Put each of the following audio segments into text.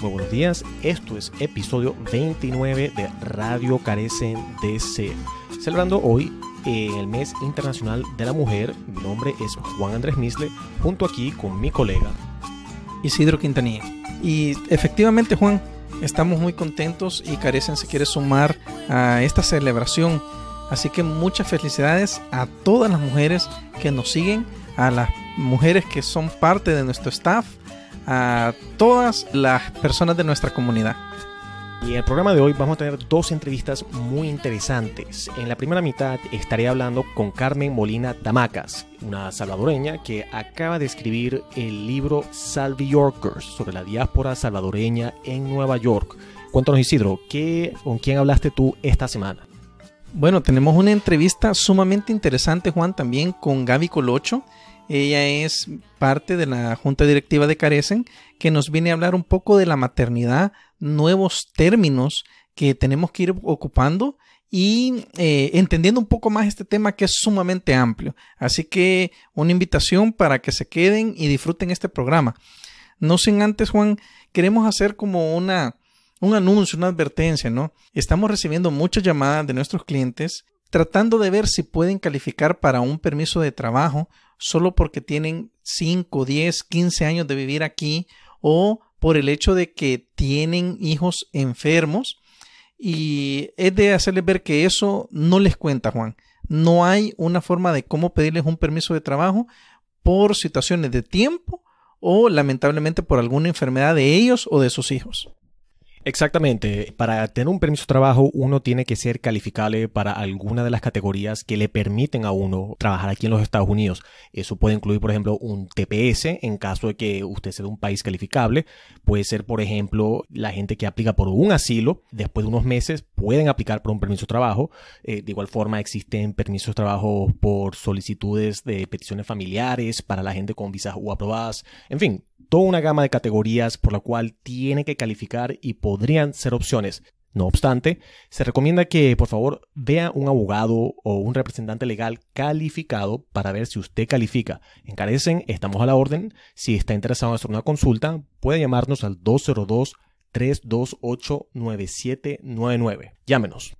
Muy buenos días, esto es episodio 29 de Radio Carecen de DC, celebrando hoy eh, el mes internacional de la mujer. Mi nombre es Juan Andrés Misle, junto aquí con mi colega Isidro Quintanilla. Y efectivamente, Juan, estamos muy contentos y Carecen se quiere sumar a esta celebración. Así que muchas felicidades a todas las mujeres que nos siguen, a las mujeres que son parte de nuestro staff a todas las personas de nuestra comunidad. Y en el programa de hoy vamos a tener dos entrevistas muy interesantes. En la primera mitad estaré hablando con Carmen Molina Tamacas, una salvadoreña que acaba de escribir el libro Salvi Yorkers sobre la diáspora salvadoreña en Nueva York. Cuéntanos Isidro, ¿qué, ¿con quién hablaste tú esta semana? Bueno, tenemos una entrevista sumamente interesante, Juan, también con Gaby Colocho. Ella es parte de la junta directiva de Carecen, que nos viene a hablar un poco de la maternidad, nuevos términos que tenemos que ir ocupando y eh, entendiendo un poco más este tema que es sumamente amplio. Así que una invitación para que se queden y disfruten este programa. No sin antes, Juan, queremos hacer como una, un anuncio, una advertencia, ¿no? Estamos recibiendo muchas llamadas de nuestros clientes tratando de ver si pueden calificar para un permiso de trabajo solo porque tienen 5, 10, 15 años de vivir aquí o por el hecho de que tienen hijos enfermos. Y es de hacerles ver que eso no les cuenta, Juan. No hay una forma de cómo pedirles un permiso de trabajo por situaciones de tiempo o lamentablemente por alguna enfermedad de ellos o de sus hijos. Exactamente. Para tener un permiso de trabajo, uno tiene que ser calificable para alguna de las categorías que le permiten a uno trabajar aquí en los Estados Unidos. Eso puede incluir, por ejemplo, un TPS en caso de que usted sea de un país calificable. Puede ser, por ejemplo, la gente que aplica por un asilo. Después de unos meses pueden aplicar por un permiso de trabajo. Eh, de igual forma, existen permisos de trabajo por solicitudes de peticiones familiares para la gente con visas U aprobadas. En fin, toda una gama de categorías por la cual tiene que calificar y podrían ser opciones. No obstante, se recomienda que por favor vea un abogado o un representante legal calificado para ver si usted califica. Encarecen, estamos a la orden. Si está interesado en hacer una consulta, puede llamarnos al 202 328 9799. Llámenos.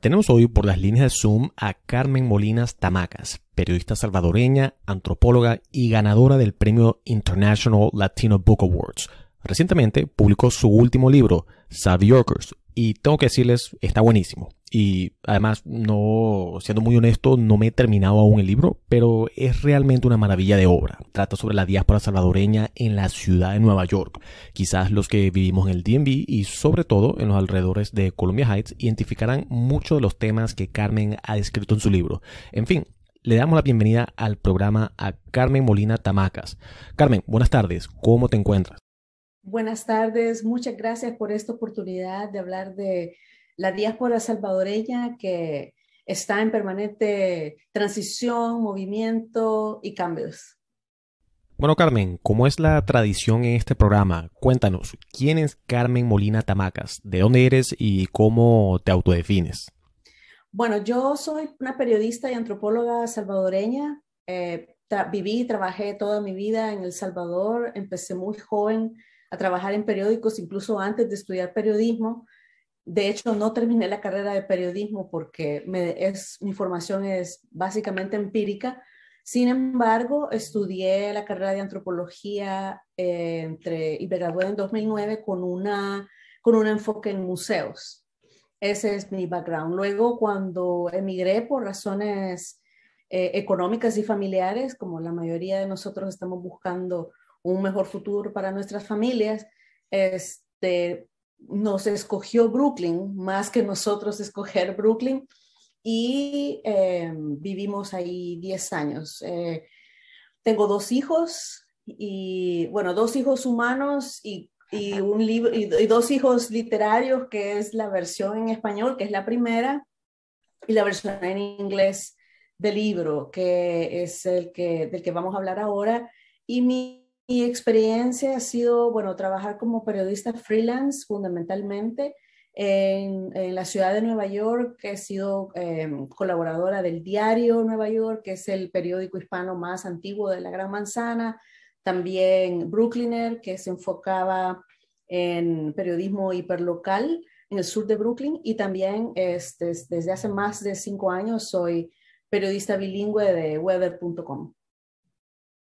Tenemos hoy por las líneas de Zoom a Carmen Molinas Tamacas, periodista salvadoreña, antropóloga y ganadora del premio International Latino Book Awards. Recientemente publicó su último libro, Saviorkers, y tengo que decirles, está buenísimo. Y además, no, siendo muy honesto, no me he terminado aún el libro, pero es realmente una maravilla de obra. Trata sobre la diáspora salvadoreña en la ciudad de Nueva York. Quizás los que vivimos en el DMV y sobre todo en los alrededores de Columbia Heights identificarán muchos de los temas que Carmen ha descrito en su libro. En fin, le damos la bienvenida al programa a Carmen Molina Tamacas. Carmen, buenas tardes. ¿Cómo te encuentras? Buenas tardes. Muchas gracias por esta oportunidad de hablar de la diáspora salvadoreña que está en permanente transición, movimiento y cambios. Bueno, Carmen, ¿cómo es la tradición en este programa, cuéntanos, ¿quién es Carmen Molina Tamacas? ¿De dónde eres y cómo te autodefines? Bueno, yo soy una periodista y antropóloga salvadoreña. Eh, viví y trabajé toda mi vida en El Salvador. Empecé muy joven a trabajar en periódicos, incluso antes de estudiar periodismo. De hecho, no terminé la carrera de periodismo porque es, mi formación es básicamente empírica. Sin embargo, estudié la carrera de antropología eh, entre, y me gradué en 2009 con, una, con un enfoque en museos. Ese es mi background. Luego, cuando emigré por razones eh, económicas y familiares, como la mayoría de nosotros estamos buscando un mejor futuro para nuestras familias, este, nos escogió Brooklyn más que nosotros escoger Brooklyn y eh, vivimos ahí 10 años. Eh, tengo dos hijos y, bueno, dos hijos humanos y, un libro, y, dos hijos literarios, que es la versión en español, que es la primera, y la versión en inglés del libro, que es el que, del que vamos a hablar ahora. Y mi mi experiencia ha sido, bueno, trabajar como periodista freelance fundamentalmente en, la ciudad de Nueva York, he sido em, colaboradora del diario Nueva York, que es el periódico hispano más antiguo de la Gran Manzana, también Brooklyner, que se enfocaba en periodismo hiperlocal en el sur de Brooklyn, y también este, desde hace más de cinco años soy periodista bilingüe de weather.com.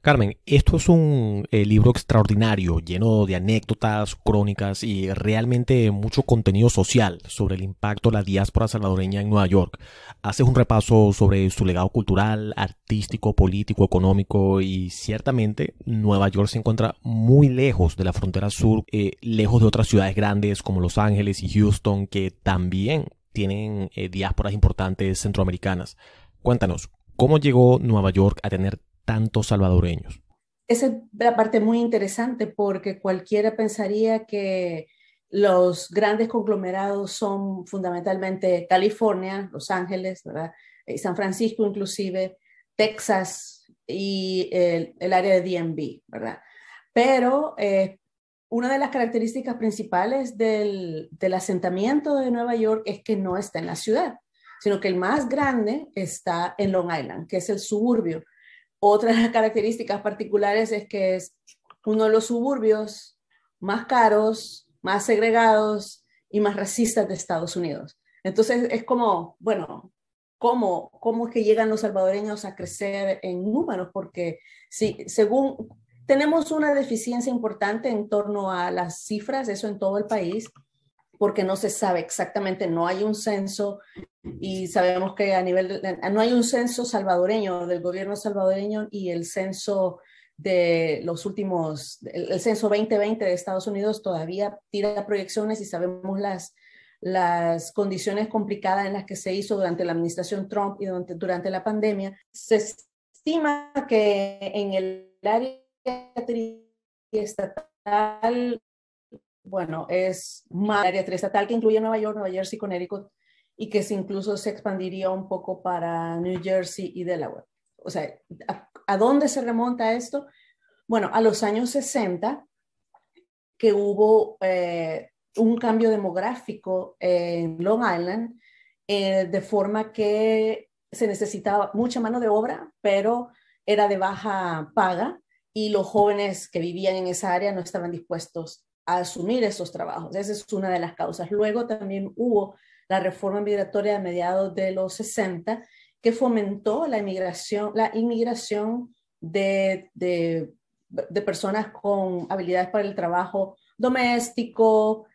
Carmen, esto es un eh, libro extraordinario, lleno de anécdotas, crónicas y realmente mucho contenido social sobre el impacto de la diáspora salvadoreña en Nueva York. Haces un repaso sobre su legado cultural, artístico, político, económico y ciertamente Nueva York se encuentra muy lejos de la frontera sur, eh, lejos de otras ciudades grandes como Los Ángeles y Houston que también tienen eh, diásporas importantes centroamericanas. Cuéntanos, ¿cómo llegó Nueva York a tener tantos salvadoreños? Esa es la parte muy interesante porque cualquiera pensaría que los grandes conglomerados son fundamentalmente California, Los Ángeles, ¿verdad? Eh, San Francisco inclusive, Texas y el, área de DMV, ¿verdad? Pero eh, una de las características principales del, asentamiento de Nueva York es que no está en la ciudad, sino que el más grande está en Long Island, que es el suburbio. Otra de las características particulares es que es uno de los suburbios más caros, más segregados y más racistas de Estados Unidos. Entonces es como, bueno, ¿cómo, cómo es que llegan los salvadoreños a crecer en números? Porque si, según tenemos una deficiencia importante en torno a las cifras, eso en todo el país, porque no se sabe exactamente, no hay un censo y sabemos que a nivel, no hay un censo salvadoreño del gobierno salvadoreño y el censo de los últimos, el, censo 2020 de Estados Unidos todavía tira proyecciones y sabemos las, las condiciones complicadas en las que se hizo durante la administración Trump y durante, durante la pandemia. Se estima que en el área estatal bueno, es más área triestatal que incluye Nueva York, Nueva Jersey, Connecticut y que se incluso se expandiría un poco para New Jersey y Delaware. O sea, ¿a, dónde se remonta esto? Bueno, a los años 60, que hubo eh, un cambio demográfico en Long Island, eh, de forma que se necesitaba mucha mano de obra, pero era de baja paga y los jóvenes que vivían en esa área no estaban dispuestos asumir esos trabajos. Esa es una de las causas. Luego también hubo la reforma migratoria a mediados de los 60 que fomentó la inmigración, la inmigración de, personas con habilidades para el trabajo doméstico,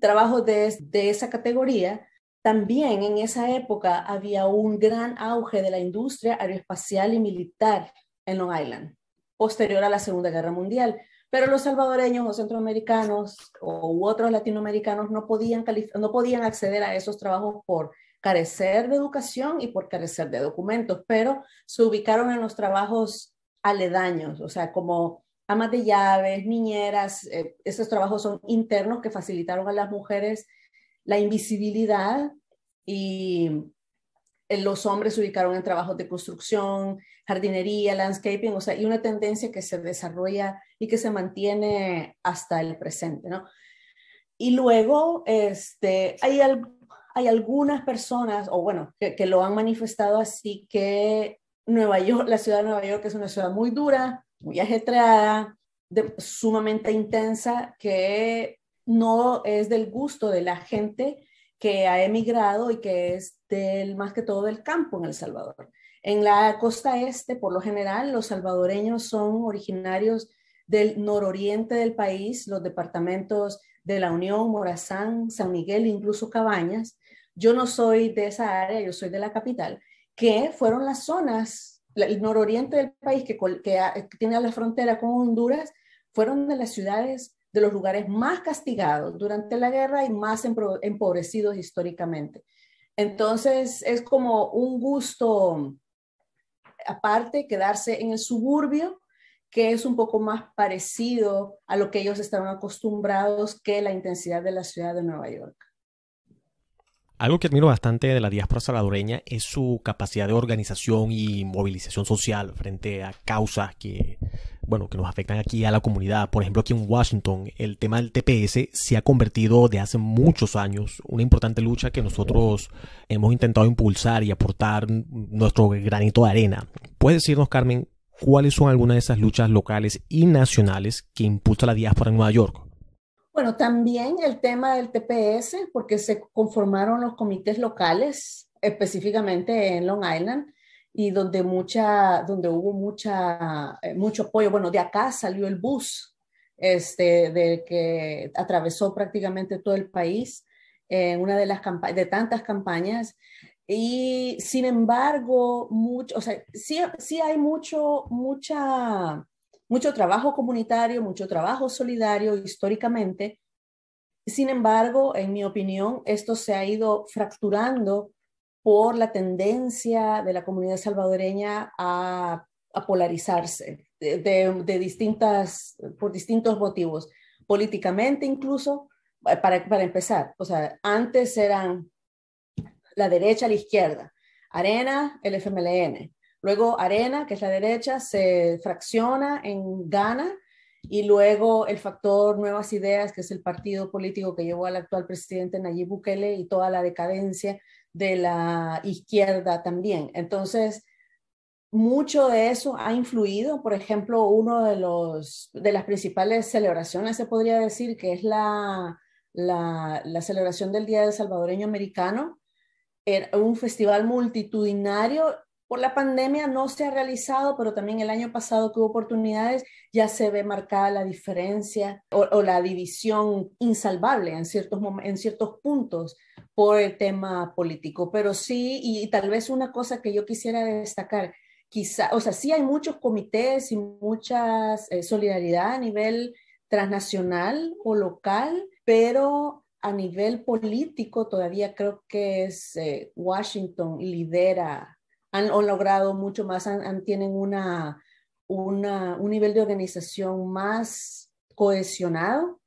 trabajo de, de esa categoría. También en esa época había un gran auge de la industria aeroespacial y militar en Long Island, posterior a la Segunda Guerra Mundial pero los salvadoreños o centroamericanos o, u otros latinoamericanos no podían, no podían acceder a esos trabajos por carecer de educación y por carecer de documentos, pero se ubicaron en los trabajos aledaños, o sea, como amas de llaves, niñeras, eh, esos trabajos son internos que facilitaron a las mujeres la invisibilidad y eh, los hombres se ubicaron en trabajos de construcción, jardinería, landscaping, o sea, y una tendencia que se desarrolla y que se mantiene hasta el presente, ¿no? Y luego, este, hay, hay algunas personas, o bueno, que, lo han manifestado así, que Nueva York, la ciudad de Nueva York es una ciudad muy dura, muy ajetreada, sumamente intensa, que no es del gusto de la gente que ha emigrado y que es del, más que todo del campo en El Salvador. En la costa este, por lo general, los salvadoreños son originarios del nororiente del país, los departamentos de La Unión, Morazán, San Miguel, incluso Cabañas. Yo no soy de esa área, yo soy de la capital, que fueron las zonas, el nororiente del país que, ah, que, tiene la frontera con Honduras, fueron de las ciudades, de los lugares más castigados durante la guerra y más empobrecidos históricamente. Entonces es como un gusto aparte quedarse en el suburbio que es un poco más parecido a lo que ellos estaban acostumbrados que la intensidad de la ciudad de Nueva York. Algo que admiro bastante de la diáspora salvadoreña es su capacidad de organización y movilización social frente a causas que, bueno, que nos afectan aquí a la comunidad. Por ejemplo, aquí en Washington, el tema del TPS se ha convertido de hace muchos años una importante lucha que nosotros hemos intentado impulsar y aportar nuestro granito de arena. ¿Puedes decirnos, Carmen, ¿cuáles son algunas de esas luchas locales y nacionales que impulsa la diáspora en Nueva York? Bueno, también el tema del TPS, porque se conformaron los comités locales, específicamente en Long Island, y donde, mucha, donde hubo mucha, eh, mucho apoyo. Bueno, de acá salió el bus, este, de que atravesó prácticamente todo el país en una de las de tantas campañas y sin embargo, mucho, sí, hay mucho, mucha, mucho trabajo comunitario, mucho trabajo solidario históricamente. Sin embargo, en mi opinión, esto se ha ido fracturando por la tendencia de la comunidad salvadoreña a, polarizarse de, distintas, por distintos motivos, políticamente incluso, eh, para, para empezar. O sea, antes eran la derecha a la izquierda. Arena, el FMLN. Luego Arena, que es la derecha, se fracciona en Ghana y luego el factor Nuevas Ideas, que es el partido político que llevó al actual presidente Nayib Bukele y toda la decadencia de la izquierda también. Entonces, mucho de eso ha influido, por ejemplo, uno de, de las principales celebraciones, se podría decir, que es la, la celebración del Día del Salvadoreño Americano, un festival multitudinario. Por la pandemia no se ha realizado, pero también el año pasado tuvo oportunidades ya se ve marcada la diferencia o, la división insalvable en ciertos, en ciertos puntos por el tema político. Pero sí, y, tal vez una cosa que yo quisiera destacar, quizá, o sea, sí hay muchos comités y mucha eh, solidaridad a nivel transnacional o local, pero a nivel político todavía creo que es eh, Washington lidera, han, logrado mucho más, tienen una, una, un nivel de organización más cohesionado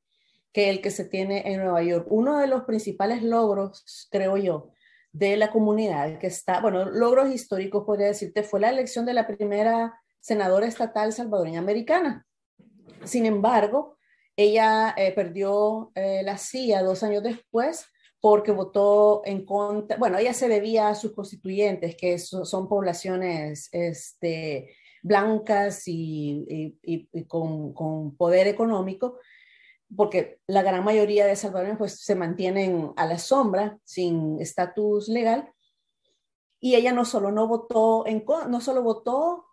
que el que se tiene en Nueva York. Uno de los principales logros, creo yo, de la comunidad que está, bueno, logros históricos podría decirte, fue la elección de la primera senadora estatal salvadoreña americana. Sin embargo, ella eh, perdió eh, la CIA dos años después porque votó en contra, bueno, ella se debía a sus constituyentes, que son poblaciones este, blancas y, con, poder económico, porque la gran mayoría de salvadoreños pues, se mantienen a la sombra, sin estatus legal. Y ella no solo no votó, en, no solo votó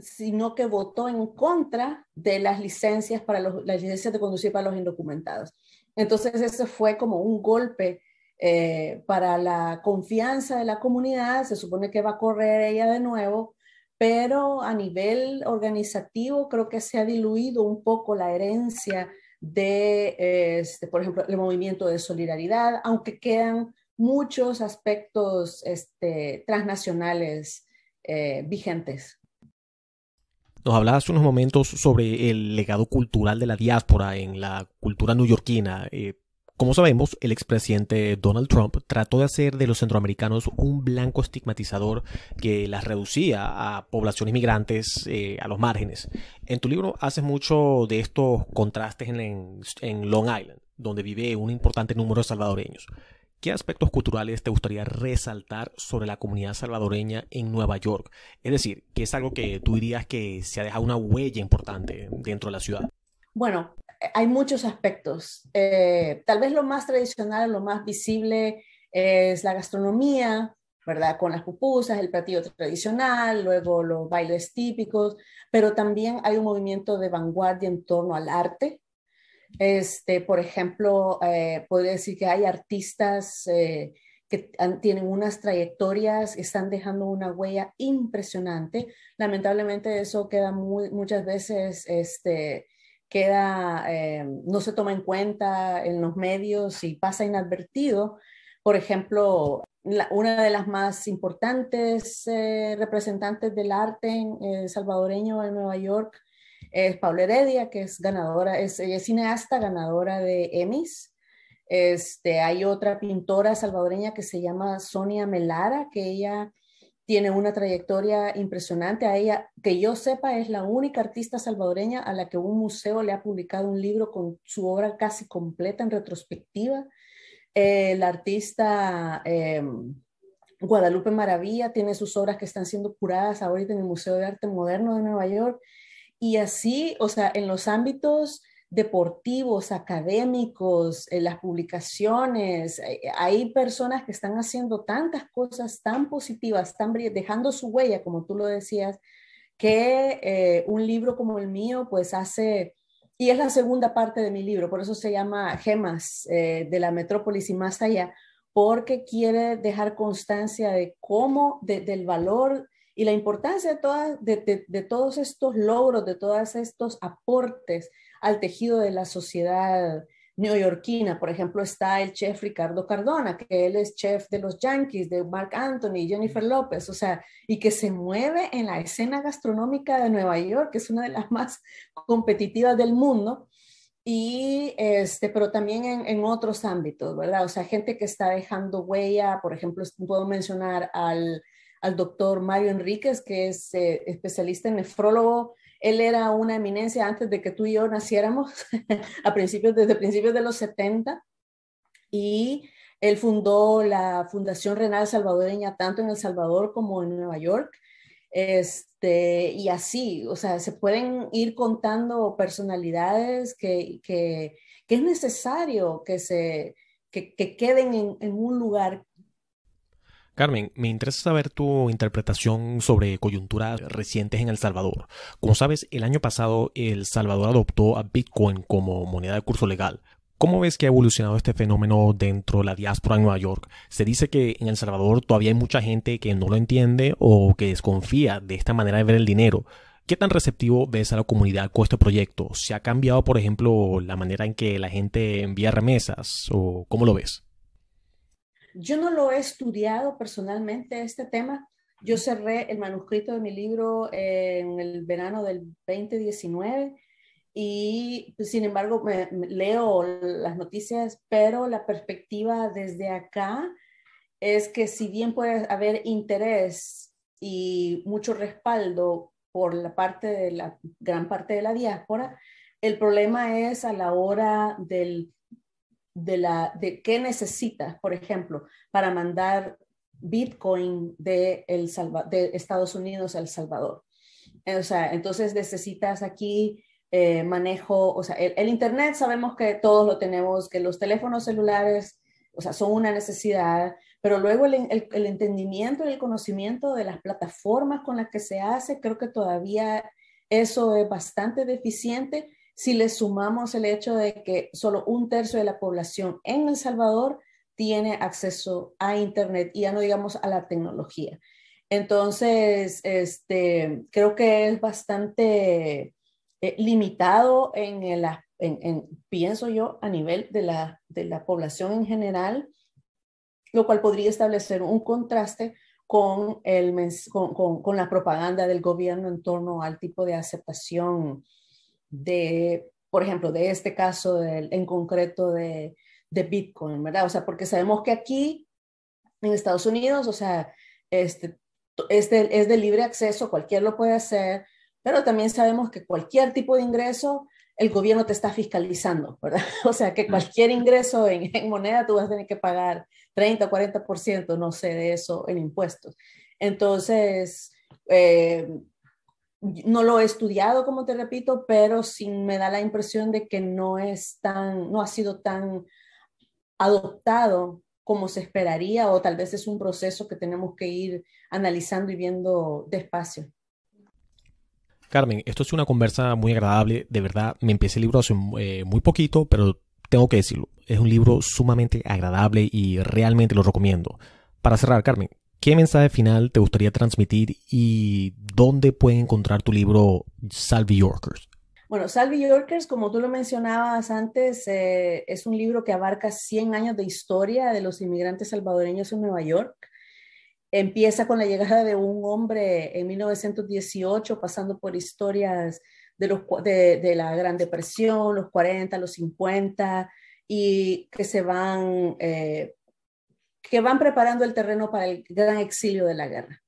sino que votó en contra de las licencias para las licencias de conducir para los indocumentados. Entonces ese fue como un golpe eh, para la confianza de la comunidad. Se supone que va a correr ella de nuevo, pero a nivel organizativo creo que se ha diluido un poco la herencia de, este, por ejemplo, el movimiento de solidaridad, aunque quedan muchos aspectos este, transnacionales eh, vigentes. Nos hablaba hace unos momentos sobre el legado cultural de la diáspora en la cultura neoyorquina. Eh, como sabemos, el expresidente Donald Trump trató de hacer de los centroamericanos un blanco estigmatizador que las reducía a poblaciones migrantes eh, a los márgenes. En tu libro haces mucho de estos contrastes en Long Island, donde vive un importante número de salvadoreños. ¿Qué aspectos culturales te gustaría resaltar sobre la comunidad salvadoreña en Nueva York? Es decir, ¿qué es algo que tú dirías que se ha dejado una huella importante dentro de la ciudad? Bueno, hay muchos aspectos. Eh, tal vez lo más tradicional, lo más visible es la gastronomía, ¿verdad? Con las pupusas, el platillo tradicional, luego los bailes típicos, pero también hay un movimiento de vanguardia en torno al arte, este, por ejemplo, eh, podría decir que hay artistas eh, que tienen unas trayectorias, están dejando una huella impresionante. Lamentablemente eso queda muy, muchas veces, este, queda, eh, no se toma en cuenta en los medios y pasa inadvertido. Por ejemplo, una de las más importantes eh, representantes del arte salvadoreño en Nueva York, es Paula Heredia, que es ganadora, es, cineasta, ganadora de Emmys. Este, hay otra pintora salvadoreña que se llama Sonia Melara, que ella tiene una trayectoria impresionante. A ella, que yo sepa, es la única artista salvadoreña a la que un museo le ha publicado un libro con su obra casi completa en retrospectiva. el artista em, Guadalupe Maravilla tiene sus obras que están siendo curadas ahorita en el Museo de Arte Moderno de Nueva York. Y así, o sea, en los ámbitos deportivos, académicos, en las publicaciones, eh, hay personas que están haciendo tantas cosas tan positivas, tan dejando su huella, como tú lo decías, que eh, un libro como el mío, pues hace, y es la segunda parte de mi libro, por eso se llama Gemas eh, de la Metrópolis y más allá, porque quiere dejar constancia de cómo, del valor y la importancia de, de, todos estos logros, de todos estos aportes al tejido de la sociedad neoyorquina. Por ejemplo, está el chef Ricardo Cardona, que él es chef de los Yankees, de Mark Anthony, Jennifer López, o sea, y que se mueve en la escena gastronómica de Nueva York, que es una de las más competitivas del mundo. Y este, pero también en otros ámbitos, ¿verdad? O sea, gente que está dejando huella, por ejemplo, puedo mencionar al al doctor Mario Enríquez, que es eh, especialista en nefrólogo. Él era una eminencia antes de que tú y yo naciéramos, a principios, desde principios de los 70. Y él fundó la Fundación Renal Salvadoreña tanto en El Salvador como en Nueva York. Este, y así, o sea, se pueden ir contando personalidades que, que, que es necesario que se que, que queden en, en, un lugar Carmen, me interesa saber tu interpretación sobre coyunturas recientes en El Salvador. Como sabes, el año pasado El Salvador adoptó a Bitcoin como moneda de curso legal. ¿Cómo ves que ha evolucionado este fenómeno dentro de la diáspora en Nueva York? Se dice que en El Salvador todavía hay mucha gente que no lo entiende o que desconfía de esta manera de ver el dinero. ¿Qué tan receptivo ves a la comunidad con este proyecto? ¿Se ha cambiado, por ejemplo, la manera en que la gente envía remesas o cómo lo ves? Yo no lo he estudiado personalmente este tema. Yo cerré el manuscrito de mi libro en el verano del 2019 y pues, sin embargo leo las noticias, pero la perspectiva desde acá es que si bien puede haber interés y mucho respaldo por la parte de la gran parte de la diáspora, el problema es a la hora del de, la, qué necesitas, por ejemplo, para mandar Bitcoin de, de Estados Unidos a El Salvador. Eh, o sea, entonces necesitas aquí eh, manejo, o sea, el, Internet sabemos que todos lo tenemos, que los teléfonos celulares, o sea, son una necesidad, pero luego el entendimiento y el conocimiento de las plataformas con las que se hace, creo que todavía eso es bastante deficiente si le sumamos el hecho de que solo un tercio de la población en El Salvador tiene acceso a Internet y ya no digamos a la tecnología. Entonces, este, creo que es bastante eh, limitado en el, pienso yo, a nivel de la, población en general, lo cual podría establecer un contraste con, el, con, la propaganda del gobierno en torno al tipo de aceptación de, por ejemplo, de este caso en concreto de, de Bitcoin, ¿verdad? O sea, porque sabemos que aquí en Estados Unidos, o sea, este, este es de libre acceso, cualquier lo puede hacer, pero también sabemos que cualquier tipo de ingreso, el gobierno te está fiscalizando, ¿verdad? O sea, que cualquier ingreso en, en moneda tú vas a tener que pagar 30, 40%, no sé, de eso en impuestos. Entonces, eh, no lo he estudiado, como te repito, pero sí me da la impresión de que no es tan, no ha sido tan adoptado como se esperaría o tal vez es un proceso que tenemos que ir analizando y viendo despacio. Carmen, esto es una conversa muy agradable, de verdad, me empecé el libro hace eh, muy poquito, pero tengo que decirlo, es un libro sumamente agradable y realmente lo recomiendo. Para cerrar, Carmen, ¿Qué mensaje final te gustaría transmitir y dónde pueden encontrar tu libro Salvi Yorkers? Bueno, Salvi Yorkers, como tú lo mencionabas antes, eh, es un libro que abarca 100 años de historia de los inmigrantes salvadoreños en Nueva York. Empieza con la llegada de un hombre en 1918, pasando por historias de, los, la Gran Depresión, los 40, los 50, y que se van eh, que van preparando el terreno para el gran exilio de la guerra,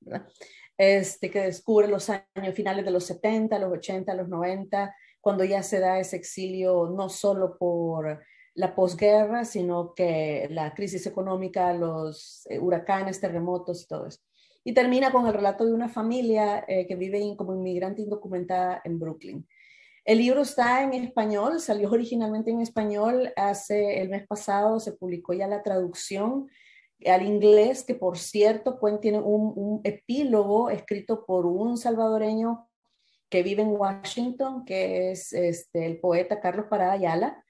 Este, que descubre los años finales de los 70, los 80, los 90, cuando ya se da ese exilio no solo por la posguerra, sino que la crisis económica, los eh, huracanes, terremotos y todo eso. Y termina con el relato de una familia eh, que vive como inmigrante indocumentada en Brooklyn. El libro está en español, salió originalmente en español, hace el mes pasado se publicó ya la traducción al inglés, que por cierto tiene un, epílogo escrito por un salvadoreño que vive en Washington, que es este, el poeta Carlos Parada Ayala,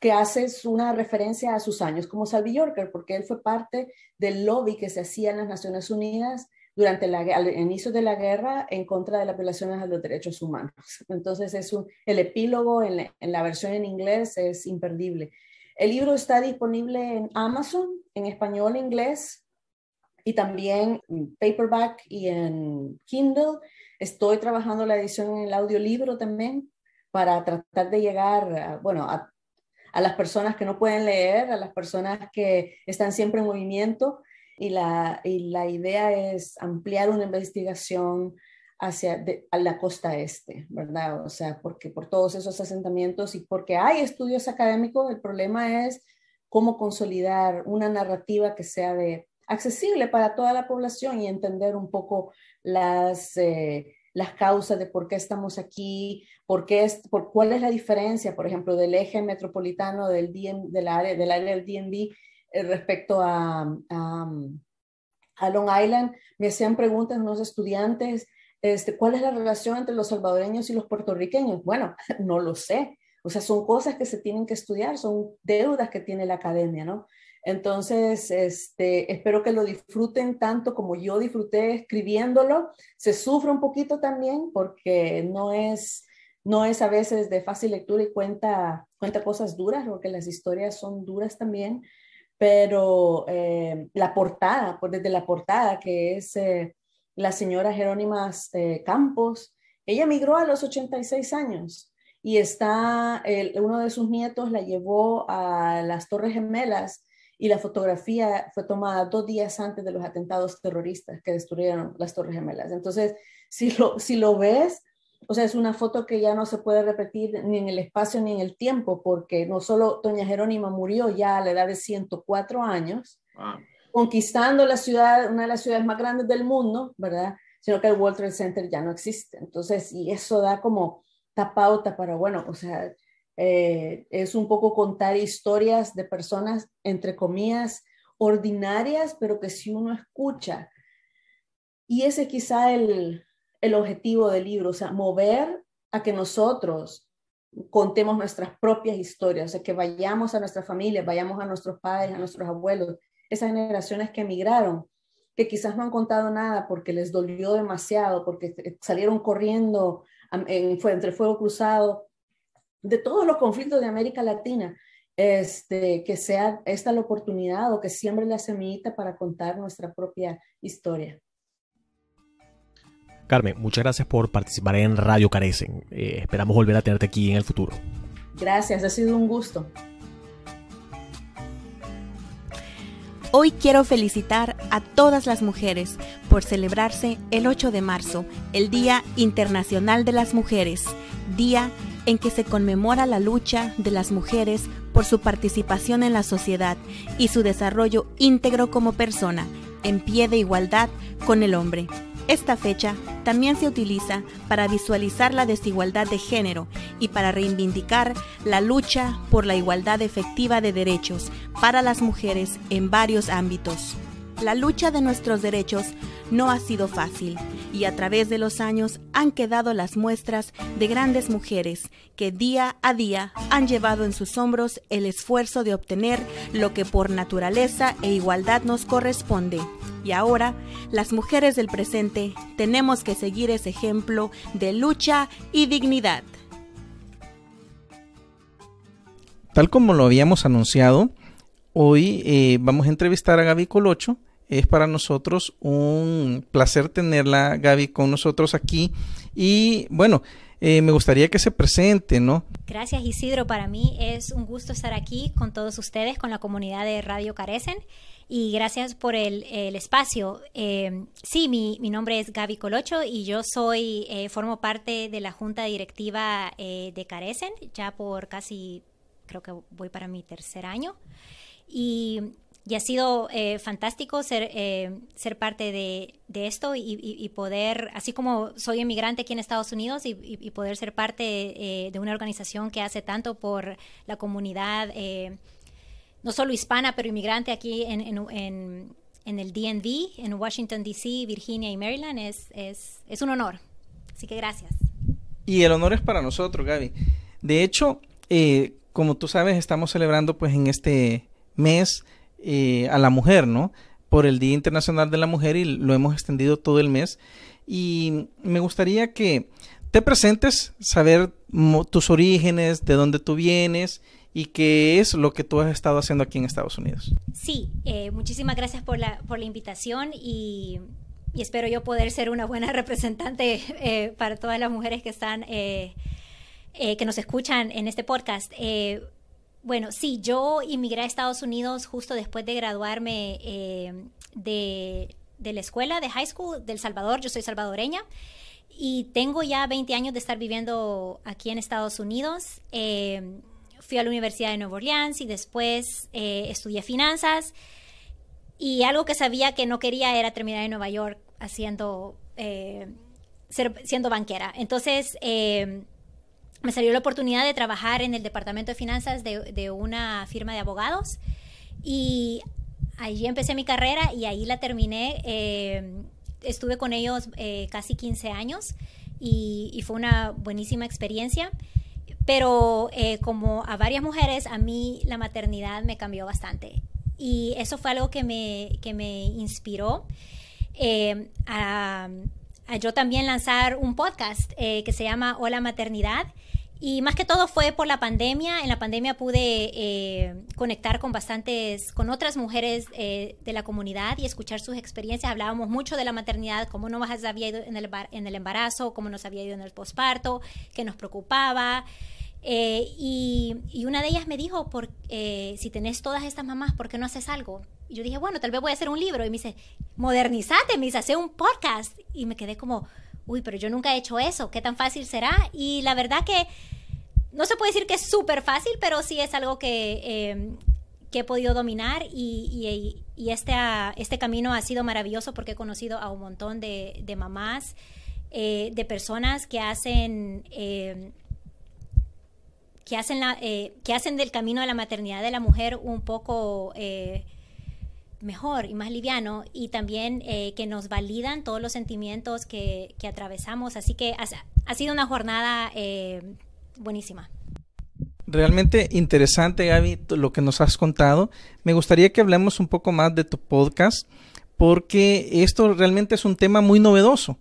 que hace una referencia a sus años como Salvi Yorker, porque él fue parte del lobby que se hacía en las Naciones Unidas durante el inicio de la guerra en contra de las violaciones a los derechos humanos. Entonces, es el epílogo en la versión en inglés es imperdible. El libro está disponible en Amazon, en español e inglés, y también en paperback y en Kindle. Estoy trabajando la edición en el audiolibro también para tratar de llegar, a, bueno, las personas que no pueden leer, a las personas que están siempre en movimiento. Y la, y la idea es ampliar una investigación hacia a la costa este, ¿verdad? O sea, porque por todos esos asentamientos y porque hay estudios académicos, el problema es cómo consolidar una narrativa que sea de, accesible para toda la población y entender un poco las, eh, las causas de por qué estamos aquí, por qué por cuál es la diferencia, por ejemplo, del eje metropolitano del, del, área, del área del DMV eh, respecto a, a, a, Long Island. Me hacían preguntas unos estudiantes este, ¿Cuál es la relación entre los salvadoreños y los puertorriqueños? Bueno, no lo sé. O sea, son cosas que se tienen que estudiar, son deudas que tiene la academia, ¿no? Entonces, este, espero que lo disfruten tanto como yo disfruté escribiéndolo. Se sufre un poquito también porque no es, no es a veces de fácil lectura y cuenta, cuenta cosas duras, porque las historias son duras también, pero eh, la portada, pues, desde la portada, que es eh, la señora Jerónima este, Campos. Ella emigró a los 86 años y está, uno de sus nietos la llevó a las Torres Gemelas y la fotografía fue tomada dos días antes de los atentados terroristas que destruyeron las Torres Gemelas. Entonces, si lo, si lo ves, o sea, es una foto que ya no se puede repetir ni en el espacio ni en el tiempo, porque no solo doña Jerónima murió ya a la edad de 104 años, ah conquistando la ciudad, una de las ciudades más grandes del mundo, ¿verdad? Sino que el World Trade Center ya no existe. Entonces, y eso da como tapauta para, bueno, o sea, eh, es un poco contar historias de personas, entre comillas, ordinarias, pero que si uno escucha, y ese quizá el, el objetivo del libro, o sea, mover a que nosotros contemos nuestras propias historias, o sea, que vayamos a nuestras familias, vayamos a nuestros padres, a nuestros abuelos, esas generaciones que emigraron, que quizás no han contado nada porque les dolió demasiado, porque eh, salieron corriendo en, fue, entre fuego cruzado, de todos los conflictos de América Latina, este, que sea esta la oportunidad o que siembre la semillita para contar nuestra propia historia. Carmen, muchas gracias por participar en Radio Carecen. Eh, esperamos volver a tenerte aquí en el futuro. Gracias, ha sido un gusto. Hoy quiero felicitar a todas las mujeres por celebrarse el 8 de marzo, el Día Internacional de las Mujeres, día en que se conmemora la lucha de las mujeres por su participación en la sociedad y su desarrollo íntegro como persona, en pie de igualdad con el hombre. Esta fecha también se utiliza para visualizar la desigualdad de género y para reivindicar la lucha por la igualdad efectiva de derechos para las mujeres en varios ámbitos. La lucha de nuestros derechos no ha sido fácil y a través de los años han quedado las muestras de grandes mujeres que día a día han llevado en sus hombros el esfuerzo de obtener lo que por naturaleza e igualdad nos corresponde. Y ahora, las mujeres del presente tenemos que seguir ese ejemplo de lucha y dignidad. Tal como lo habíamos anunciado, hoy eh, vamos a entrevistar a Gaby Colocho. Es para nosotros un placer tenerla, Gaby, con nosotros aquí. Y bueno, eh, me gustaría que se presente, ¿no? Gracias Isidro, para mí es un gusto estar aquí con todos ustedes, con la comunidad de Radio Carecen y gracias por el, espacio. Eh, sí, mi, nombre es Gaby Colocho y yo soy, eh, formo parte de la junta directiva de Carecen, ya por casi, creo que voy para mi tercer año. Y y ha sido eh, fantástico ser, eh, ser parte de, esto y, poder, así como soy inmigrante aquí en Estados Unidos y, poder ser parte eh, de una organización que hace tanto por la comunidad, no solo hispana, pero inmigrante aquí en, en, el DNV, en Washington, D.C., Virginia y Maryland, es, es, es un honor. Así que gracias. Y el honor es para nosotros, Gaby. De hecho, como tú sabes, estamos celebrando pues en este mes eh, a la mujer, ¿no? Por el Día Internacional de la Mujer y lo hemos extendido todo el mes. Y me gustaría que te presentes, saber tus orígenes, de dónde tú vienes y qué es lo que tú has estado haciendo aquí en Estados Unidos. Sí, eh, muchísimas gracias por la, por la invitación y, espero yo poder ser una buena representante eh, para todas las mujeres que están... que nos escuchan en este podcast. Bueno, sí, yo emigré a Estados Unidos justo después de graduarme eh, de, la escuela de high school del Salvador. Yo soy salvadoreña y tengo ya 20 años de estar viviendo aquí en Estados Unidos. Eh, fui a la Universidad de Nueva Orleans y después eh, estudié finanzas. Y algo que sabía que no quería era terminar en Nueva York haciendo, siendo banquera. Entonces, me salió la oportunidad de trabajar en el departamento de finanzas de, de una firma de abogados y allí empecé mi carrera y ahí la terminé. Eh, estuve con ellos eh, casi 15 años y, fue una buenísima experiencia. Pero eh, como a varias mujeres, a mí la maternidad me cambió bastante. Y eso fue algo que me, que me inspiró a, a, yo también lanzar un podcast que se llama Hola Maternidad y más que todo fue por la pandemia. En la pandemia pude eh, conectar con bastantes, con otras mujeres eh, de la comunidad y escuchar sus experiencias. Hablábamos mucho de la maternidad, cómo no nos había ido en el, en el embarazo, cómo nos había ido en el posparto, qué nos preocupaba. Eh, y, una de ellas me dijo, por, si tenés todas estas mamás, ¿por qué no haces algo? Y yo dije, bueno, tal vez voy a hacer un libro. Y me dice, modernizate, me dice, hace un podcast. Y me quedé como uy, pero yo nunca he hecho eso, ¿qué tan fácil será? Y la verdad que no se puede decir que es súper fácil, pero sí es algo que, em, he podido dominar y, este, ah, este camino ha sido maravilloso porque he conocido a un montón de, mamás, eh, de personas que hacen... Em, que hacen, la, eh, que hacen del camino de la maternidad de la mujer un poco eh, mejor y más liviano y también eh, que nos validan todos los sentimientos que, atravesamos. Así que ha, sido una jornada eh, buenísima. Realmente interesante, Gaby, lo que nos has contado. Me gustaría que hablemos un poco más de tu podcast, porque esto realmente es un tema muy novedoso,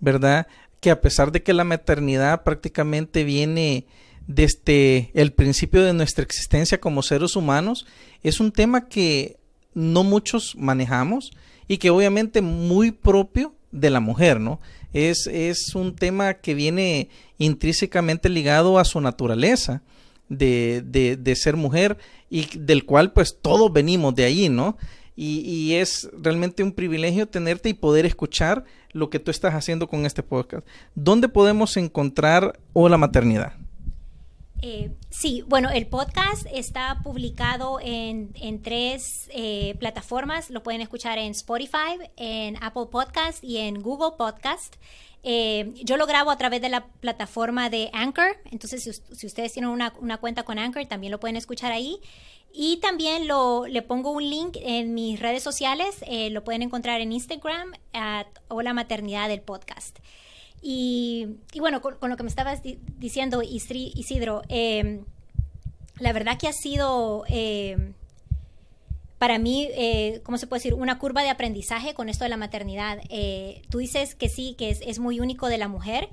¿verdad? Que a pesar de que la maternidad prácticamente viene desde el principio de nuestra existencia como seres humanos, es un tema que no muchos manejamos y que obviamente muy propio de la mujer, ¿no? Es, es un tema que viene intrínsecamente ligado a su naturaleza de, de, de ser mujer y del cual pues todos venimos de ahí, ¿no? Y, y, es realmente un privilegio tenerte y poder escuchar lo que tú estás haciendo con este podcast. ¿Dónde podemos encontrar la Maternidad? Eh, sí, bueno, el podcast está publicado en, tres eh, plataformas. Lo pueden escuchar en Spotify, en Apple Podcast y en Google Podcast. Eh, yo lo grabo a través de la plataforma de Anchor. Entonces, si, ustedes tienen una, cuenta con Anchor, también lo pueden escuchar ahí. Y también lo, le pongo un link en mis redes sociales. lo pueden encontrar en Instagram, o la Maternidad del Podcast. Y, bueno, con, lo que me estabas diciendo, Isidro, em, la verdad que ha sido em, para mí, eh, ¿cómo se puede decir? Una curva de aprendizaje con esto de la maternidad. Eh, tú dices que sí, que es, muy único de la mujer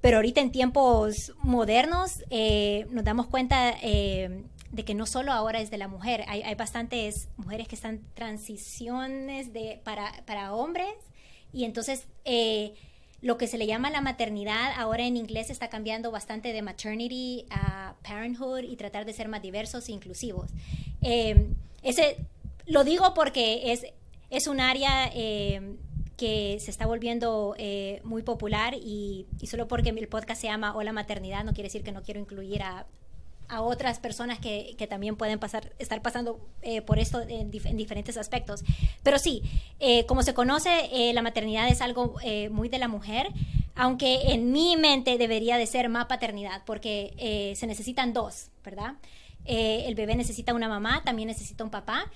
pero ahorita en tiempos modernos eh, nos damos cuenta em, de que no solo ahora es de la mujer, hay, hay bastantes mujeres que están transiciones de, para, para hombres y entonces lo que se le llama la maternidad, ahora en inglés está cambiando bastante de maternity a parenthood y tratar de ser más diversos e inclusivos. Em, ese, lo digo porque es, es un área em, que se está volviendo eh, muy popular y, y, solo porque el podcast se llama Hola Maternidad no quiere decir que no quiero incluir a a otras personas que, que también pueden pasar, estar pasando eh, por esto en, diferentes aspectos. Pero sí, eh, como se conoce, eh, la maternidad es algo muy de la mujer, aunque en mi mente debería de ser más paternidad, porque se necesitan dos, ¿verdad? el bebé necesita una mamá, también necesita un papá.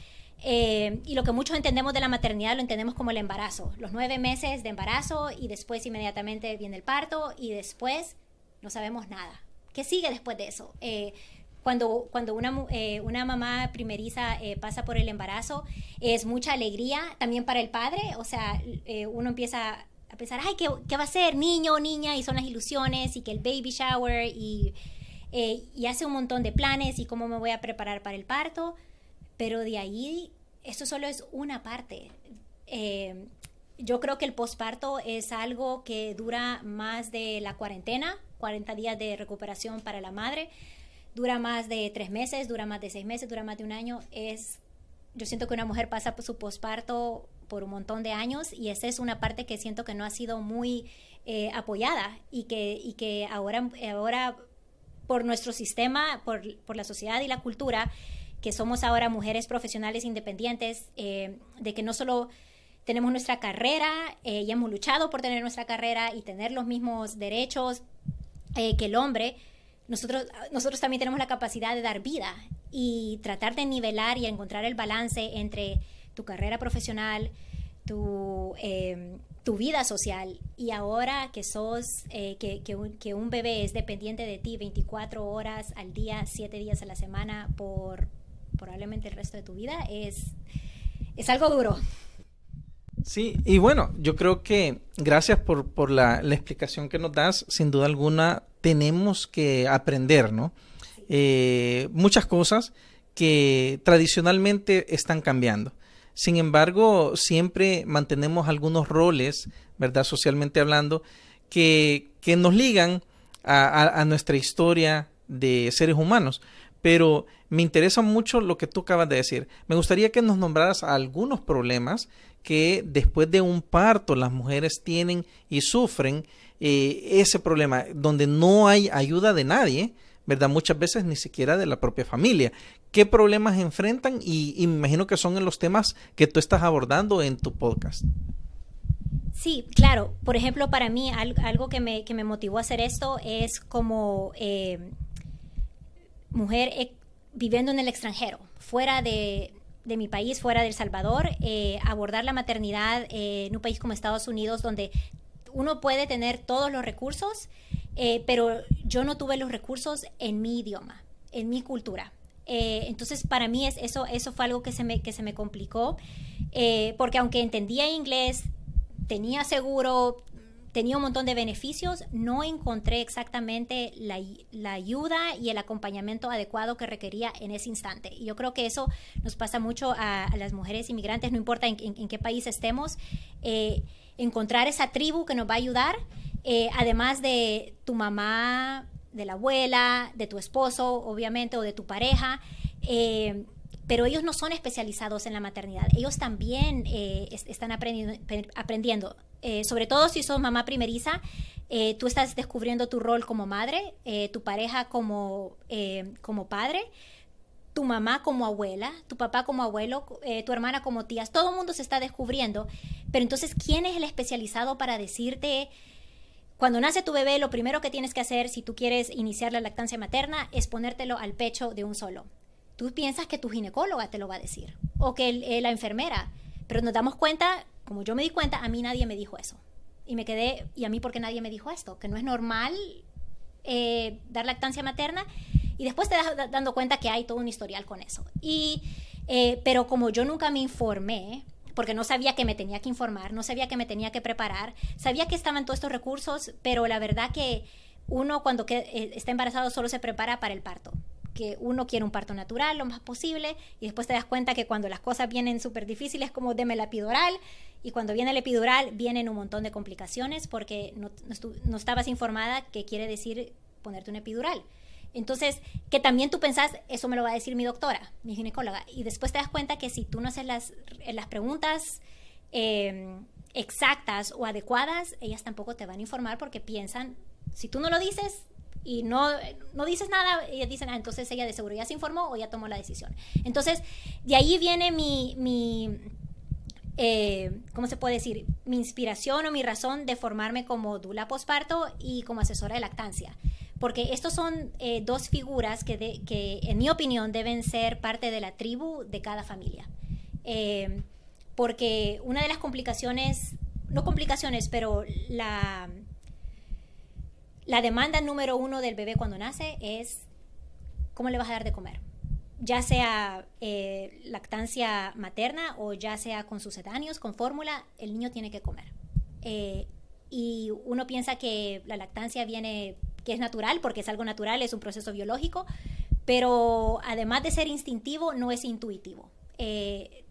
y lo que muchos entendemos de la maternidad lo entendemos como el embarazo, los nueve meses de embarazo y después inmediatamente viene el parto y después no sabemos nada. ¿Qué sigue después de eso? Eh, cuando, cuando una, eh, una mamá primeriza eh, pasa por el embarazo, es mucha alegría también para el padre, o sea, uno empieza a pensar, ay, ¿qué, ¿qué, va a ser? Niño o niña, y son las ilusiones, y que el baby shower, y, y hace un montón de planes, y cómo me voy a preparar para el parto, pero de ahí, esto solo es una parte yo creo que el posparto es algo que dura más de la cuarentena 40 días de recuperación para la madre. Dura más de tres meses, dura más de seis meses, dura más de un año. Es, yo siento que una mujer pasa por su posparto por un montón de años y esa es una parte que siento que no ha sido muy eh, apoyada y que, y que ahora, ahora por nuestro sistema, por, por la sociedad y la cultura, que somos ahora mujeres profesionales independientes, eh, de que no solo tenemos nuestra carrera eh, y hemos luchado por tener nuestra carrera y tener los mismos derechos, eh, que el hombre, nosotros, nosotros también tenemos la capacidad de dar vida y tratar de nivelar y encontrar el balance entre tu carrera profesional, tu, em, vida social y ahora que sos, eh, que, un, bebé es dependiente de ti 24 horas al día, 7 días a la semana por probablemente el resto de tu vida, es, es algo duro. Sí, y bueno, yo creo que gracias por, la, explicación que nos das. Sin duda alguna, tenemos que aprender, ¿no? Eh, muchas cosas que tradicionalmente están cambiando. Sin embargo, siempre mantenemos algunos roles, ¿verdad? Socialmente hablando, que, nos ligan a nuestra historia de seres humanos pero me interesa mucho lo que tú acabas de decir. Me gustaría que nos nombraras algunos problemas que después de un parto las mujeres tienen y sufren eh, ese problema, donde no hay ayuda de nadie, ¿verdad? Muchas veces ni siquiera de la propia familia. ¿Qué problemas enfrentan? Y, imagino que son en los temas que tú estás abordando en tu podcast. Sí, claro. Por ejemplo, para mí algo que me, motivó a hacer esto es como eh, mujer eh, viviendo en el extranjero, fuera de, de mi país, fuera del Salvador, eh, abordar la maternidad eh, en un país como Estados Unidos, donde uno puede tener todos los recursos, eh, pero yo no tuve los recursos en mi idioma, en mi cultura. entonces, para mí es, eso, eso fue algo que se me, que se me complicó, porque aunque entendía inglés, tenía seguro, tenía un montón de beneficios, no encontré exactamente la, ayuda y el acompañamiento adecuado que requería en ese instante. Y yo creo que eso nos pasa mucho a, las mujeres inmigrantes, no importa en, qué país estemos, eh, encontrar esa tribu que nos va a ayudar, eh, además de tu mamá, de la abuela, de tu esposo, obviamente, o de tu pareja. Eh, pero ellos no son especializados en la maternidad. Ellos también están aprendiendo eh, sobre todo si sos mamá primeriza, eh, tú estás descubriendo tu rol como madre, eh, tu pareja como, como padre, tu mamá como abuela, tu papá como abuelo, tu hermana como tías, todo el mundo se está descubriendo, pero entonces, ¿quién es el especializado para decirte... Cuando nace tu bebé, lo primero que tienes que hacer si tú quieres iniciar la lactancia materna es ponértelo al pecho de un solo. Tú piensas que tu ginecóloga te lo va a decir o que la enfermera, pero nos damos cuenta como yo me di cuenta, a mí nadie me dijo eso. Y me quedé, ¿y a mí por qué nadie me dijo esto? Que no es normal eh, dar lactancia materna. Y después te das dando cuenta que hay todo un historial con eso. Y, eh, pero como yo nunca me informé, porque no sabía que me tenía que informar, no sabía que me tenía que preparar, sabía que estaban todos estos recursos, pero la verdad que uno cuando eh, está embarazado solo se prepara para el parto que uno quiere un parto natural lo más posible y después te das cuenta que cuando las cosas vienen súper difíciles como deme la epidural y cuando viene el epidural vienen un montón de complicaciones porque no, estabas informada que quiere decir ponerte un epidural. Entonces, que también tú pensás, eso me lo va a decir mi doctora, mi ginecóloga. Y después te das cuenta que si tú no haces las, eh, preguntas em, exactas o adecuadas, ellas tampoco te van a informar porque piensan, si tú no lo dices, y no, no dices nada, y dicen, ah, entonces ella de seguro ya se informó o ya tomó la decisión. Entonces, de ahí viene mi, mi eh, ¿cómo se puede decir? Mi inspiración o mi razón de formarme como dula posparto y como asesora de lactancia. Porque estos son eh, dos figuras que, que, en mi opinión, deben ser parte de la tribu de cada familia. Eh, porque una de las complicaciones, no complicaciones, pero la la demanda número uno del bebé cuando nace es cómo le vas a dar de comer, ya sea eh, lactancia materna o ya sea con sucedáneos, con fórmula, el niño tiene que comer. Eh, y uno piensa que la lactancia viene, que es natural, porque es algo natural, es un proceso biológico, pero además de ser instintivo, no es intuitivo. Eh,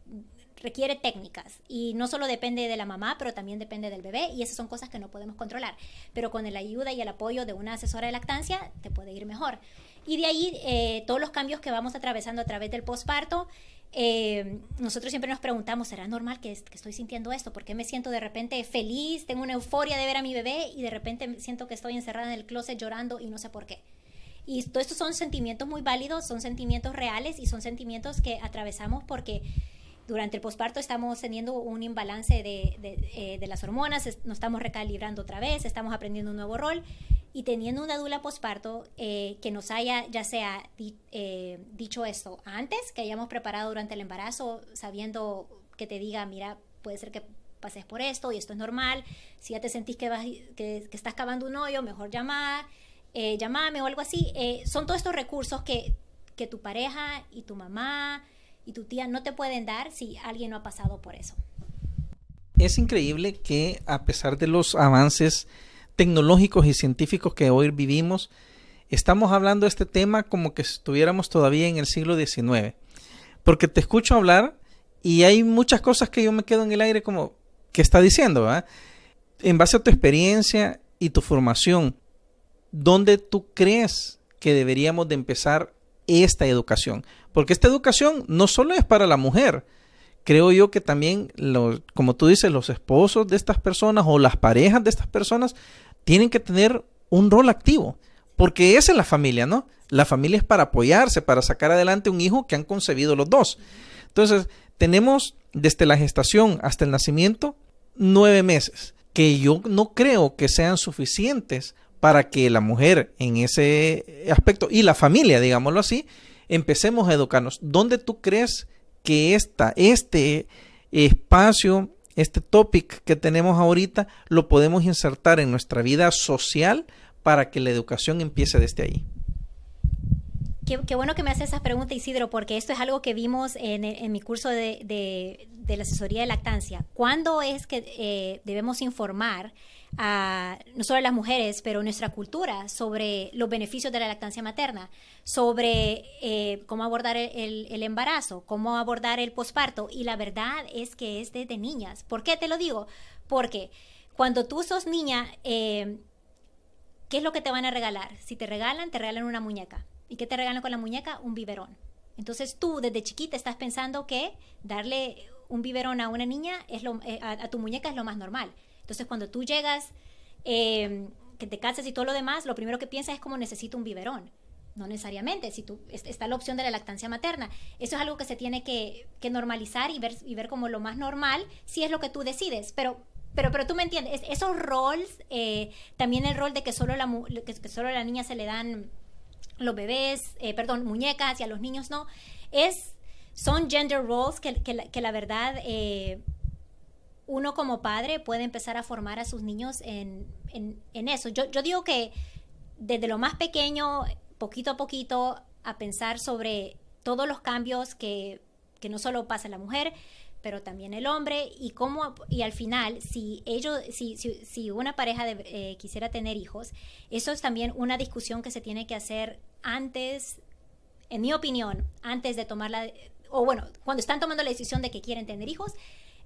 requiere técnicas y no solo depende de la mamá, pero también depende del bebé y esas son cosas que no podemos controlar. Pero con la ayuda y el apoyo de una asesora de lactancia te puede ir mejor. Y de ahí eh, todos los cambios que vamos atravesando a través del posparto. Eh, nosotros siempre nos preguntamos, ¿será normal que, que, estoy sintiendo esto? ¿Por qué me siento de repente feliz? Tengo una euforia de ver a mi bebé y de repente siento que estoy encerrada en el closet llorando y no sé por qué. Y todos estos son sentimientos muy válidos, son sentimientos reales y son sentimientos que atravesamos porque durante el posparto estamos teniendo un imbalance de, eh, las hormonas, nos estamos recalibrando otra vez, estamos aprendiendo un nuevo rol y teniendo una duda posparto eh, que nos haya ya sea eh, dicho esto antes, que hayamos preparado durante el embarazo, sabiendo que te diga, mira, puede ser que pases por esto y esto es normal, si ya te sentís que, vas, que, estás cavando un hoyo, mejor llamar, llamame o algo así, son todos estos recursos que, que tu pareja y tu mamá, y tu tía no te pueden dar si alguien no ha pasado por eso. Es increíble que a pesar de los avances tecnológicos y científicos que hoy vivimos, estamos hablando de este tema como que estuviéramos todavía en el siglo XIX. Porque te escucho hablar y hay muchas cosas que yo me quedo en el aire como, ¿qué está diciendo? Ah? En base a tu experiencia y tu formación, ¿dónde tú crees que deberíamos de empezar esta educación? Porque esta educación no solo es para la mujer, creo yo que también, como tú dices, los esposos de estas personas o las parejas de estas personas tienen que tener un rol activo, porque esa es la familia, ¿no? La familia es para apoyarse, para sacar adelante un hijo que han concebido los dos. Entonces, tenemos desde la gestación hasta el nacimiento nueve meses, que yo no creo que sean suficientes para que la mujer en ese aspecto y la familia, digámoslo así, empecemos a educarnos. ¿Dónde tú crees que está este espacio, este topic que tenemos ahorita, lo podemos insertar en nuestra vida social para que la educación empiece desde ahí? Qué, bueno que me haces esa pregunta, Isidro, porque esto es algo que vimos en, mi curso de, de la asesoría de lactancia, ¿cuándo es que eh, debemos informar a no solo a las mujeres, pero nuestra cultura sobre los beneficios de la lactancia materna, sobre eh, cómo abordar el, embarazo, cómo abordar el posparto? Y la verdad es que es desde niñas. ¿Por qué te lo digo? Porque cuando tú sos niña, eh, ¿qué es lo que te van a regalar? Si te regalan, te regalan una muñeca. ¿Y qué te regalan con la muñeca? Un biberón. Entonces tú desde chiquita estás pensando que darle un biberón a una niña, es eh, a, tu muñeca es lo más normal. Entonces, cuando tú llegas, em, que te casas y todo lo demás, lo primero que piensas es como necesito un biberón. No necesariamente, si tú, está la opción de la lactancia materna. Eso es algo que se tiene que, normalizar y ver, y ver como lo más normal, si es lo que tú decides. Pero pero, pero tú me entiendes, esos roles, eh, también el rol de que solo, la, que, a la niña se le dan los bebés, eh, perdón, muñecas y a los niños no, es son gender roles que, que, la, verdad eh, uno como padre puede empezar a formar a sus niños en, eso. Yo, digo que desde lo más pequeño, poquito a poquito, a pensar sobre todos los cambios que, no solo pasa la mujer, pero también el hombre y cómo y al final si ellos si, si, una pareja de, eh, quisiera tener hijos eso es también una discusión que se tiene que hacer antes en mi opinión antes de tomar la o bueno, cuando están tomando la decisión de que quieren tener hijos,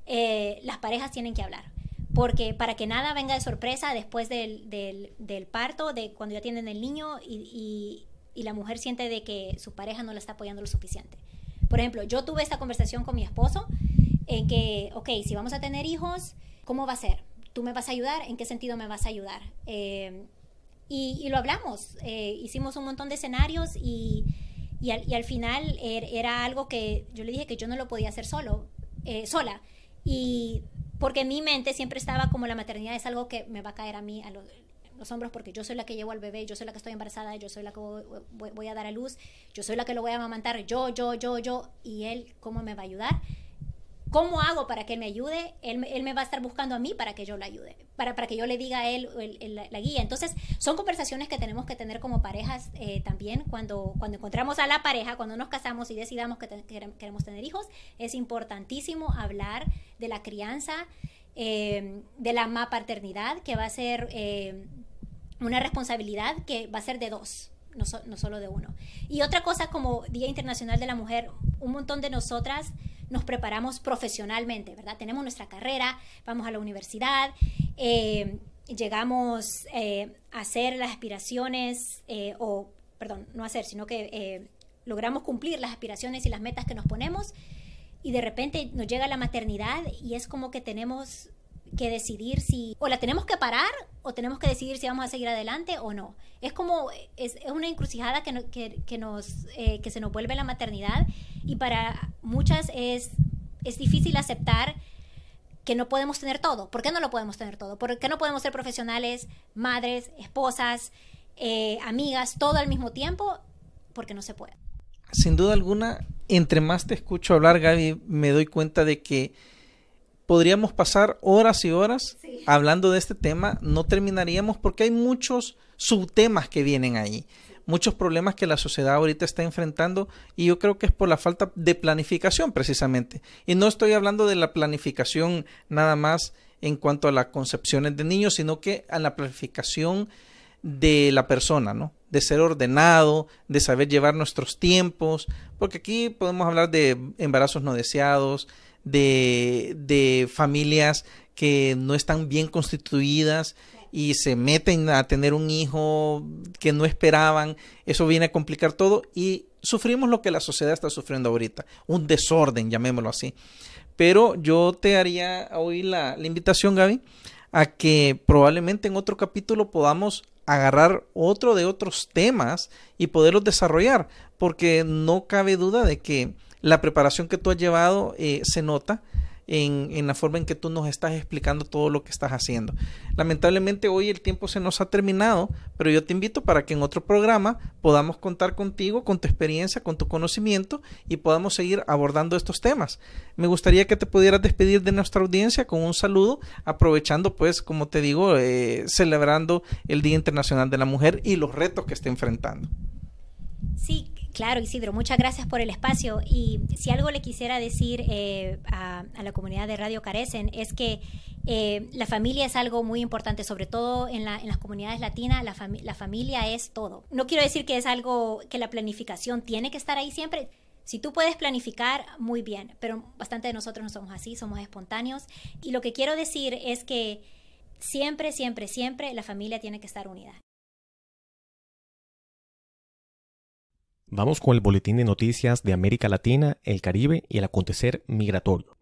eh, las parejas tienen que hablar. Porque para que nada venga de sorpresa después del, parto, de cuando ya tienen el niño y, la mujer siente de que su pareja no la está apoyando lo suficiente. Por ejemplo, yo tuve esta conversación con mi esposo en que, ok, si vamos a tener hijos, ¿cómo va a ser? ¿Tú me vas a ayudar? ¿En qué sentido me vas a ayudar? Eh, y, lo hablamos, eh, hicimos un montón de escenarios y y al, final er, era algo que yo le dije que yo no lo podía hacer solo, eh, sola. Y porque en mi mente siempre estaba como la maternidad es algo que me va a caer a mí, a los, hombros porque yo soy la que llevo al bebé, yo soy la que estoy embarazada, yo soy la que voy, a dar a luz, yo soy la que lo voy a amamantar, yo, yo, yo, yo, y él, ¿cómo me va a ayudar? ¿Cómo hago para que me ayude? Él, él, me va a estar buscando a mí para que yo le ayude, para, para que yo le diga a él la guía. Entonces, son conversaciones que tenemos que tener como parejas eh, también. Cuando, cuando encontramos a la pareja, cuando nos casamos y decidamos que, queremos tener hijos, es importantísimo hablar de la crianza, eh, de la ma paternidad, que va a ser eh, una responsabilidad que va a ser de dos. No, no solo de uno. Y otra cosa como Día Internacional de la Mujer, un montón de nosotras nos preparamos profesionalmente, ¿verdad? Tenemos nuestra carrera, vamos a la universidad, eh, llegamos eh, a hacer las aspiraciones, eh, o, perdón, no hacer, sino que logramos cumplir las aspiraciones y las metas que nos ponemos, y de repente nos llega la maternidad y es como que tenemos que decidir si o la tenemos que parar o tenemos que decidir si vamos a seguir adelante o no. Es como, es, una encrucijada que, que, nos, eh, que se nos vuelve la maternidad y para muchas es, es difícil aceptar que no podemos tener todo. ¿Por qué no lo podemos tener todo? ¿Por qué no podemos ser profesionales, madres, esposas, eh, amigas, todo al mismo tiempo? Porque no se puede. Sin duda alguna, entre más te escucho hablar, Gaby, me doy cuenta de que podríamos pasar horas y horas hablando de este tema, no terminaríamos porque hay muchos subtemas que vienen ahí, muchos problemas que la sociedad ahorita está enfrentando y yo creo que es por la falta de planificación precisamente. Y no estoy hablando de la planificación nada más en cuanto a las concepciones de niños, sino que a la planificación de la persona, ¿no? De ser ordenado, de saber llevar nuestros tiempos, porque aquí podemos hablar de embarazos no deseados, de, familias que no están bien constituidas y se meten a tener un hijo que no esperaban, eso viene a complicar todo y sufrimos lo que la sociedad está sufriendo ahorita, un desorden, llamémoslo así. Pero yo te haría hoy la, la invitación, Gaby, a que probablemente en otro capítulo podamos agarrar otro de otros temas y poderlos desarrollar, porque no cabe duda de que la preparación que tú has llevado eh, se nota en, la forma en que tú nos estás explicando todo lo que estás haciendo. Lamentablemente hoy el tiempo se nos ha terminado, pero yo te invito para que en otro programa podamos contar contigo, con tu experiencia, con tu conocimiento y podamos seguir abordando estos temas. Me gustaría que te pudieras despedir de nuestra audiencia con un saludo, aprovechando pues, como te digo, eh, celebrando el Día Internacional de la Mujer y los retos que está enfrentando. Sí, Claro, Isidro, muchas gracias por el espacio. Y si algo le quisiera decir eh, a, la comunidad de Radio Carecen es que eh, la familia es algo muy importante, sobre todo en, las comunidades latinas, la familia es todo. No quiero decir que es algo que la planificación tiene que estar ahí siempre, si tú puedes planificar, muy bien, pero bastante de nosotros no somos así, somos espontáneos. Y lo que quiero decir es que siempre, siempre, siempre la familia tiene que estar unida. Vamos con el boletín de noticias de América Latina, el Caribe y el acontecer migratorio.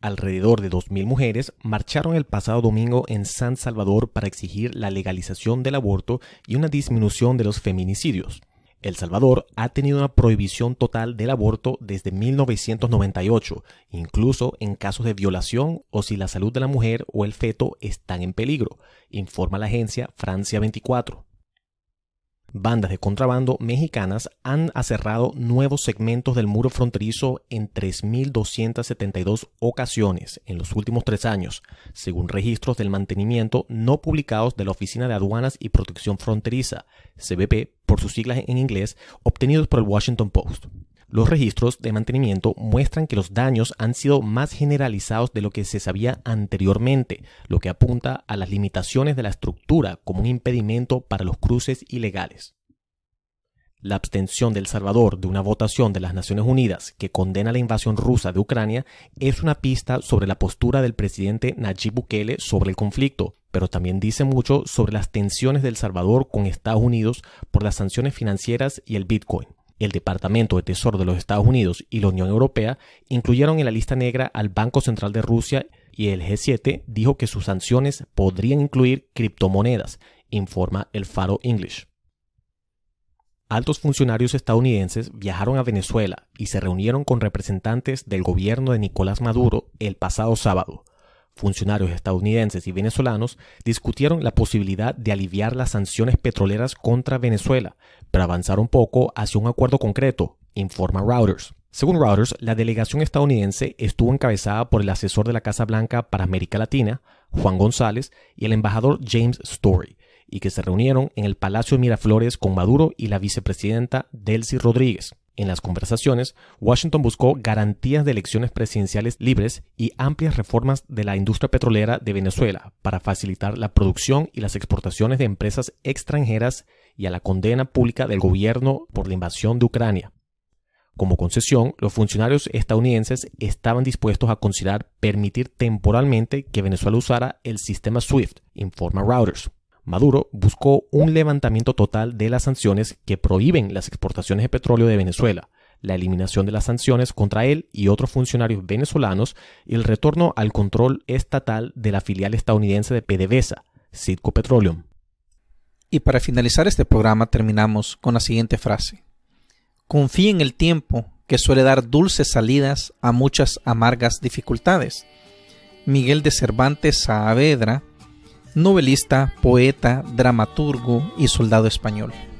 Alrededor de 2.000 mujeres marcharon el pasado domingo en San Salvador para exigir la legalización del aborto y una disminución de los feminicidios. El Salvador ha tenido una prohibición total del aborto desde 1998, incluso en casos de violación o si la salud de la mujer o el feto están en peligro, informa la agencia Francia 24 bandas de contrabando mexicanas han aserrado nuevos segmentos del muro fronterizo en 3.272 ocasiones en los últimos tres años, según registros del mantenimiento no publicados de la Oficina de Aduanas y Protección Fronteriza, CBP por sus siglas en inglés, obtenidos por el Washington Post. Los registros de mantenimiento muestran que los daños han sido más generalizados de lo que se sabía anteriormente, lo que apunta a las limitaciones de la estructura como un impedimento para los cruces ilegales. La abstención de El Salvador de una votación de las Naciones Unidas que condena la invasión rusa de Ucrania es una pista sobre la postura del presidente Nayib Bukele sobre el conflicto, pero también dice mucho sobre las tensiones de El Salvador con Estados Unidos por las sanciones financieras y el Bitcoin el Departamento de Tesoro de los Estados Unidos y la Unión Europea incluyeron en la lista negra al Banco Central de Rusia y el G7 dijo que sus sanciones podrían incluir criptomonedas, informa el Faro English. Altos funcionarios estadounidenses viajaron a Venezuela y se reunieron con representantes del gobierno de Nicolás Maduro el pasado sábado. Funcionarios estadounidenses y venezolanos discutieron la posibilidad de aliviar las sanciones petroleras contra Venezuela, para avanzar un poco hacia un acuerdo concreto, informa Routers. Según Routers, la delegación estadounidense estuvo encabezada por el asesor de la Casa Blanca para América Latina, Juan González, y el embajador James Story, y que se reunieron en el Palacio de Miraflores con Maduro y la vicepresidenta Delcy Rodríguez. En las conversaciones, Washington buscó garantías de elecciones presidenciales libres y amplias reformas de la industria petrolera de Venezuela para facilitar la producción y las exportaciones de empresas extranjeras y a la condena pública del gobierno por la invasión de Ucrania. Como concesión, los funcionarios estadounidenses estaban dispuestos a considerar permitir temporalmente que Venezuela usara el sistema SWIFT, informa routers. Maduro buscó un levantamiento total de las sanciones que prohíben las exportaciones de petróleo de Venezuela, la eliminación de las sanciones contra él y otros funcionarios venezolanos y el retorno al control estatal de la filial estadounidense de PDVSA, Citco Petroleum. Y para finalizar este programa terminamos con la siguiente frase. Confíen en el tiempo que suele dar dulces salidas a muchas amargas dificultades. Miguel de Cervantes Saavedra, novelista, poeta, dramaturgo y soldado español.